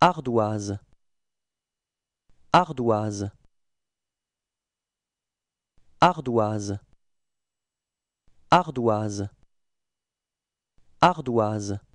ardoise ardoise ardoise ardoise ardoise